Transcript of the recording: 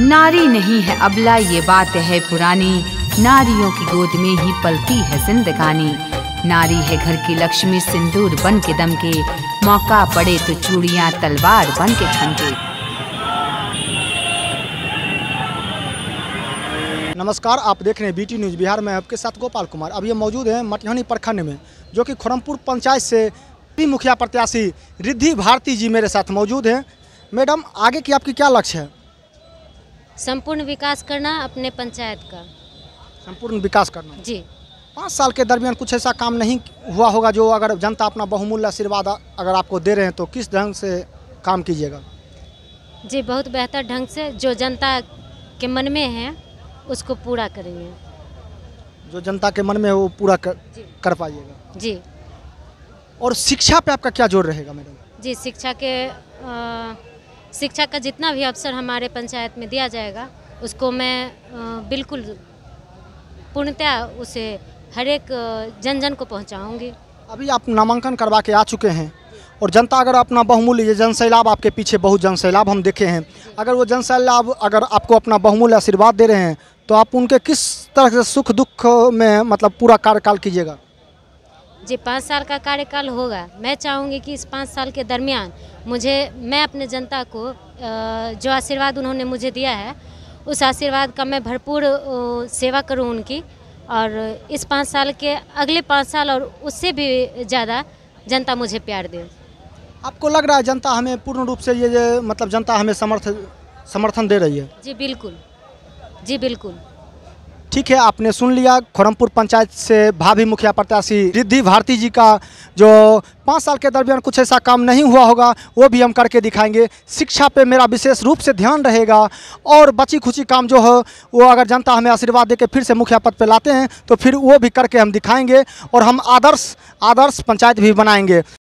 नारी नहीं है अबला ये बात है पुरानी नारियों की गोद में ही पलती है जिंदगानी नारी है घर की लक्ष्मी सिंदूर बन के दम के मौका पड़े तो चूड़ियां तलवार बन के खनके नमस्कार आप देख रहे हैं बीटी न्यूज बिहार में आपके साथ गोपाल कुमार अब ये मौजूद है मटिहानी प्रखंड में जो कि खुरमपुर पंचायत से मुखिया प्रत्याशी रिद्धि भारती जी मेरे साथ मौजूद हैं मैडम आगे की आपकी क्या लक्ष्य है संपूर्ण विकास करना अपने पंचायत का संपूर्ण विकास करना जी पाँच साल के दरमियान कुछ ऐसा काम नहीं हुआ होगा जो अगर जनता अपना बहुमूल्य आशीर्वाद अगर आपको दे रहे हैं तो किस ढंग से काम कीजिएगा जी बहुत बेहतर ढंग से जो जनता के मन में है उसको पूरा करेंगे जो जनता के मन में है वो पूरा कर, कर पाइएगा जी और शिक्षा पे आपका क्या जोर रहेगा मैडम जी शिक्षा के आ... शिक्षा का जितना भी अवसर हमारे पंचायत में दिया जाएगा उसको मैं बिल्कुल पूर्णतया उसे हर एक जन जन को पहुंचाऊंगी अभी आप नामांकन करवा के आ चुके हैं और जनता अगर अपना बहुमूल्य जनसैलाब आपके पीछे बहुत जनसैलाब हम देखे हैं अगर वो जनसैलाब अगर आपको अपना बहुमूल्य आशीर्वाद दे रहे हैं तो आप उनके किस तरह से सुख दुख में मतलब पूरा कार्यकाल कीजिएगा जो पाँच साल का कार्यकाल होगा मैं चाहूँगी कि इस पाँच साल के दरमियान मुझे मैं अपने जनता को जो आशीर्वाद उन्होंने मुझे दिया है उस आशीर्वाद का मैं भरपूर सेवा करूँ उनकी और इस पाँच साल के अगले पाँच साल और उससे भी ज़्यादा जनता मुझे प्यार दे आपको लग रहा है जनता हमें पूर्ण रूप से ये मतलब जनता हमें समर्थन समर्थन दे रही है जी बिल्कुल जी बिल्कुल ठीक है आपने सुन लिया खोरमपुर पंचायत से भाभी मुखिया प्रत्याशी रिद्धि भारती जी का जो पाँच साल के दरमियान कुछ ऐसा काम नहीं हुआ होगा वो भी हम करके दिखाएंगे शिक्षा पे मेरा विशेष रूप से ध्यान रहेगा और बची खुची काम जो हो वो अगर जनता हमें आशीर्वाद दे के फिर से मुखिया पद पे लाते हैं तो फिर वो भी करके हम दिखाएंगे और हम आदर्श आदर्श पंचायत भी बनाएंगे